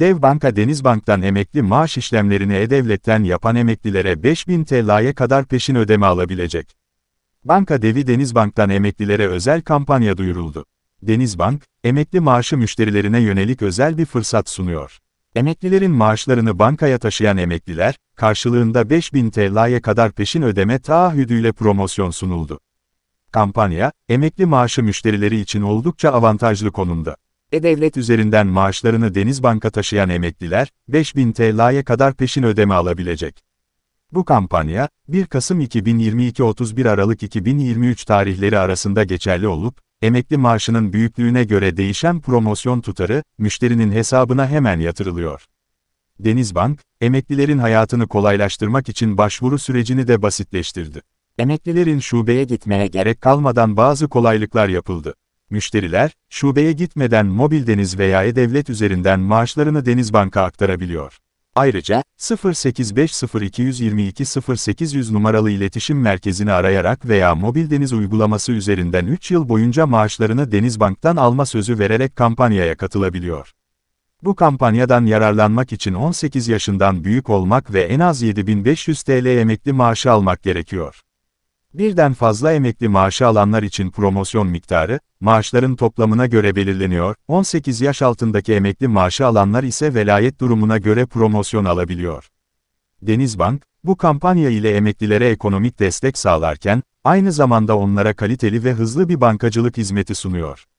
Dev Banka Denizbank'tan emekli maaş işlemlerini E-Devlet'ten yapan emeklilere 5000 TL'ye kadar peşin ödeme alabilecek. Banka devi Denizbank'tan emeklilere özel kampanya duyuruldu. Denizbank, emekli maaşı müşterilerine yönelik özel bir fırsat sunuyor. Emeklilerin maaşlarını bankaya taşıyan emekliler, karşılığında 5000 TL'ye kadar peşin ödeme taahhüdüyle promosyon sunuldu. Kampanya, emekli maaşı müşterileri için oldukça avantajlı konumda. E-Devlet üzerinden maaşlarını Denizbank'a taşıyan emekliler, 5000 TL'ye kadar peşin ödeme alabilecek. Bu kampanya, 1 Kasım 2022-31 Aralık 2023 tarihleri arasında geçerli olup, emekli maaşının büyüklüğüne göre değişen promosyon tutarı, müşterinin hesabına hemen yatırılıyor. Denizbank, emeklilerin hayatını kolaylaştırmak için başvuru sürecini de basitleştirdi. Emeklilerin şubeye gitmeye gerek kalmadan bazı kolaylıklar yapıldı. Müşteriler, şubeye gitmeden mobil deniz veya e-devlet üzerinden maaşlarını Denizbank'a aktarabiliyor. Ayrıca, 08502220 numaralı iletişim merkezini arayarak veya mobil deniz uygulaması üzerinden 3 yıl boyunca maaşlarını Denizbank'tan alma sözü vererek kampanyaya katılabiliyor. Bu kampanyadan yararlanmak için 18 yaşından büyük olmak ve en az 7500 TL emekli maaşı almak gerekiyor. Birden fazla emekli maaşı alanlar için promosyon miktarı, maaşların toplamına göre belirleniyor, 18 yaş altındaki emekli maaşı alanlar ise velayet durumuna göre promosyon alabiliyor. Denizbank, bu kampanya ile emeklilere ekonomik destek sağlarken, aynı zamanda onlara kaliteli ve hızlı bir bankacılık hizmeti sunuyor.